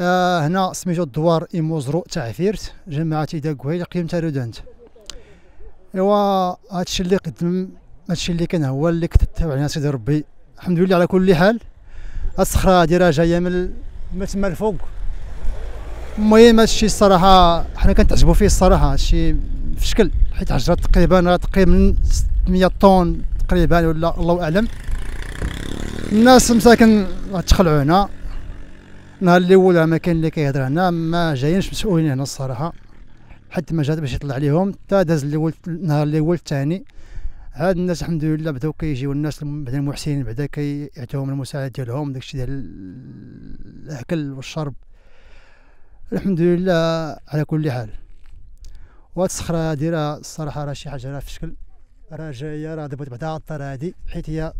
آه، هنا سميتو الدوار ايموزرو تعفيرت جماعة إيدا كويل قيم تارودانت ايوا هادشي اللي قدم هادشي اللي كان هو اللي كنت علينا سيدي ربي الحمد لله على كل حال الصخرة هادي راه جاية من من تما الفوق المهم هادشي الصراحة حنا كنتعجبو فيه الصراحة هادشي في شكل حيت حجرة تقريبا راه تقريبا من 600 طن تقريبا ولا الله أعلم الناس مساكن غتخلعو هنا النهار الاول راه ما كان اللي كيهضر هنا ما جايينش مسؤولين هنا الصراحه حد ما جات باش يطلع عليهم حتى داز الاول النهار الاول الثاني هاد الناس الحمد لله بداو كيجيو الناس بعدا المحسنين بعدا كيعطيوهم المساعده ديالهم داكشي ديال الاكل والشرب الحمد لله على كل حال وهاد الصخره هادي راه الصراحه راه شي حاجه راه في شكل راه جايه راه دابا بعدا عطر هادي حيت هي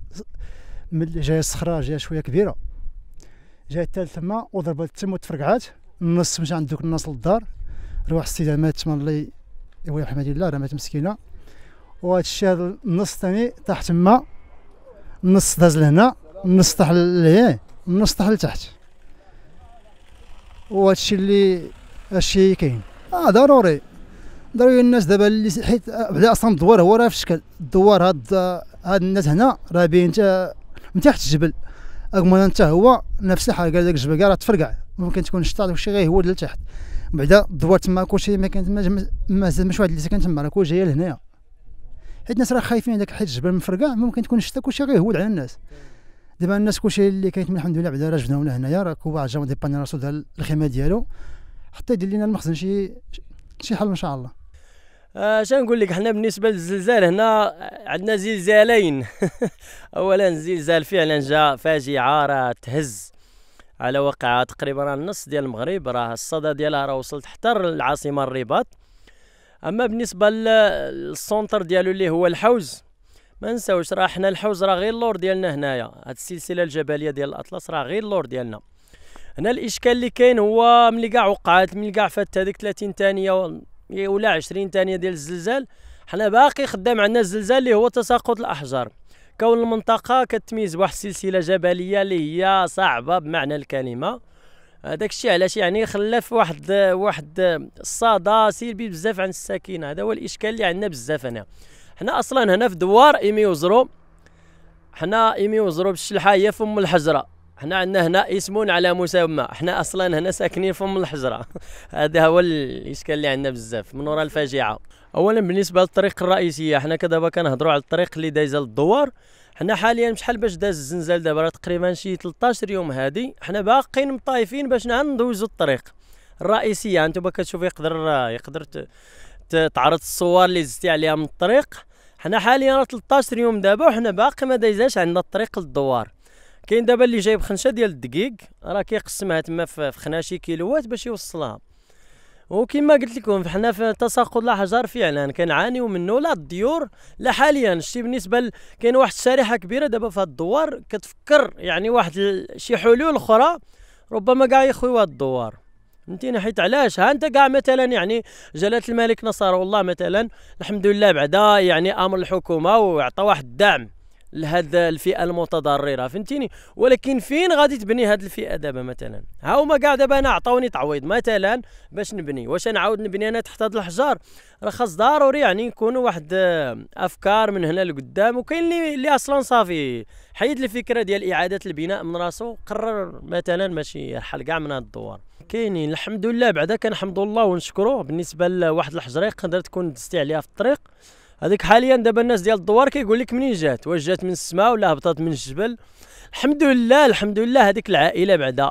ملي جايه الصخره جايه شويه كبيره جا الثالث تما وضربت تم وتفرقعات النص مشى عند دوك الناس للدار رواح السيده مات تما الله يوي الحمد لله راه مات مسكينه وهذا الشيء هذا النص الثاني طاح تما النص داز لهنا النص طاح لهيه النص طاح لتحت وهذا الشيء اللي هادشي كاين اه ضروري ضروري الناس دابا اللي حيت بدا آه، اصلا الدوار هو راه في الشكل الدوار هاد آه، هاد الناس هنا راه باين من تحت الجبل رغم ان حتى هو نفس الحاجه داك الجبل كاع راه تفرقع ممكن تكون شطات وشي غير هو لتحت بعدا الدوار تما كلشي ما كانت ما مش واحد اللي ساكن تما راه كلشي جايه لهنايا حيت الناس راه خايفين داك حيت الجبل مفرقع ممكن تكون الشتا كلشي غير هو على الناس دابا الناس كلشي اللي كانت الحمد لله بعدا راه جبناهم لهنايا راه كوا جا ديباني راسو ديال الخيمه ديالو حتى يدير لنا المخزن شي شي حل ان شاء الله اش آه نقول لك حنا بالنسبه للزلزال هنا عندنا زلزالين اولا زلزال فعلا جا فاجعه راه تهز على وقع تقريبا راه النص ديال المغرب راه الصدى ديالها راه وصلت حتى العاصمه الرباط اما بالنسبه للسونتر ديالو اللي هو الحوز ما نساوش راه حنا الحوز راه غير اللور ديالنا هنايا هاد السلسله الجبليه ديال الاطلس راه غير اللور ديالنا هنا الاشكال اللي كاين هو ملي كاع وقعت ملي كاع فات هذيك 30 ثانيه إيه، ولا 20 ثانيه ديال الزلزال حنا باقي خدام عندنا الزلزال اللي هو تساقط الاحجار كون المنطقه كتميز بواحد السلسله جبليه اللي هي صعبه بمعنى الكلمه هذاك الشيء علاش يعني خلف واحد واحد الصدى سلبي بزاف عن الساكنه هذا هو الاشكال اللي عندنا بزاف هنا حنا اصلا هنا في دوار ايميوزرو حنا ايميوزرو بالشلحه هي فم الحجره حنا عندنا هنا اسم على مسمى حنا اصلا هنا ساكنين فم الحجره هذا هو الاشكال اللي عندنا بزاف من وراء الفاجعه اولا بالنسبه للطريق الرئيسيه حنا كدابا كنهضروا على الطريق اللي دايزه للدوار حنا حاليا شحال باش داز الزنزال دابا تقريبا شي 13 يوم هادي حنا باقيين مطايفين باش ندوزو الطريق الرئيسيه انتم كتشوفوا يقدر يقدر تعرض الصور اللي زدتي عليها من الطريق حنا حاليا 13 يوم دابا وحنا باقي ما دايزاش عندنا الطريق للدوار كاين دابا اللي جايب خنشه ديال الدقيق راه كيقسمها تما في خناشي كيلوات باش يوصلها وكما قلت لكم حنا في تساقط الاحجار فعلا كنعانيو منه لا الديور لا حاليا شتي بالنسبه كاين واحد الشريحه كبيره دابا في هاد الدوار كتفكر يعني واحد شي حلول اخرى ربما كاع يخويو هاد الدوار فهمتي حيت علاش ها انت كاع مثلا يعني جلاله الملك نصر والله مثلا الحمد لله بعدا يعني امر الحكومه وعطى واحد الدعم لهاد الفئه المتضرره فهمتيني ولكن فين غادي تبني هاد الفئه دابا مثلا ها هما كاع دابا انا عطاوني تعويض مثلا باش نبني واش نعاود نبني انا تحت هاد الحجار راه خاص ضروري يعني يكونوا واحد آه، افكار من هنا لقدام وكاين اللي اللي اصلا صافي حيد الفكره ديال اعاده البناء من راسو قرر مثلا ماشي يرحل كاع من هاد الدوار كاينين الحمد لله بعدا كنحمدوا الله ونشكروه بالنسبه لواحد الحجره يقدر تكون دستي عليها في الطريق هذيك حاليا دابا الناس ديال الدوار كيقول لك منين جات واش جات من السماء ولا هبطت من الجبل الحمد لله الحمد لله هذيك العائله بعدا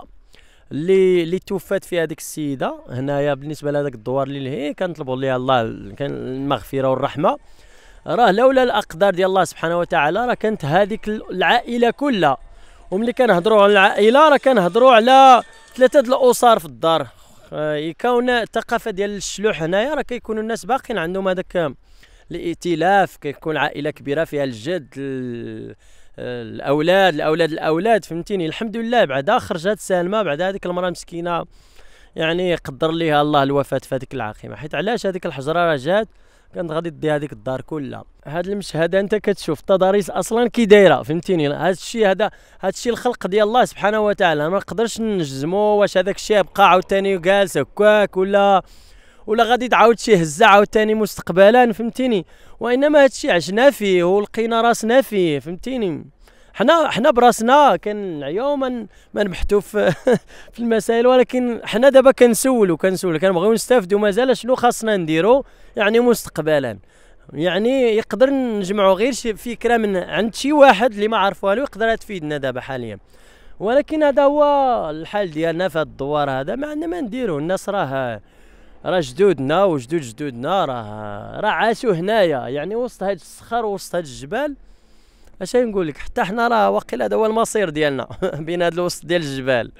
اللي اللي توفات فيها هذيك السيده هنايا بالنسبه لهذاك الدوار اللي هي كنطلبوا ليها الله المغفره والرحمه راه لولا الاقدار ديال الله سبحانه وتعالى راه كانت هذيك العائله كلها وملي كنهضروا على العائله راه كنهضروا على ثلاثه الاسر في الدار يكون الثقافه ديال الشلوح هنايا راه كيكونوا الناس باقيين عندهم هذاك الائتلاف كيكون عائله كبيره فيها الجد الاولاد الاولاد الاولاد فهمتيني الحمد لله بعدا خرجت سالمه بعدا هذيك المراه مسكينه يعني قدر ليها الله الوفاه في هذيك العاقمه حيت علاش هذيك الحجره راه جات كانت غادي دي هذيك الدار كلها هاد المشهد انت كتشوف التضاريس اصلا كي دايره فهمتيني هذا الشيء هذا هذا الشيء الخلق ديال الله سبحانه وتعالى ما نقدرش نجزمو واش هذاك الشيء بقى عاوتاني جالس هكاك ولا ولا غادي تعاود شي هزه عاوتاني مستقبلا فهمتيني وانما هادشي عشنا فيه ولقينا راسنا فيه فهمتيني حنا حنا براسنا كنعيو ما نبحثوا في, في المسائل ولكن حنا دابا كنسولوا كنسولوا كنبغيو نستافدوا مازال شنو خاصنا نديرو يعني مستقبلا يعني يقدر نجمعوا غير شي فكره من عند شي واحد اللي ما عرفوها له يقدر تفيدنا دابا حاليا ولكن هذا هو الحال ديالنا في هذا الدوار هذا ما عندنا ما نديرو الناس راه راه جدودنا وجدود جدودنا راه راه عاشوا هنايا يعني وسط هاد الصخر وسط هاد الجبال اش نقول لك حتى حنا راه واقيلا هذا هو المصير ديالنا بين هاد الوسط ديال الجبال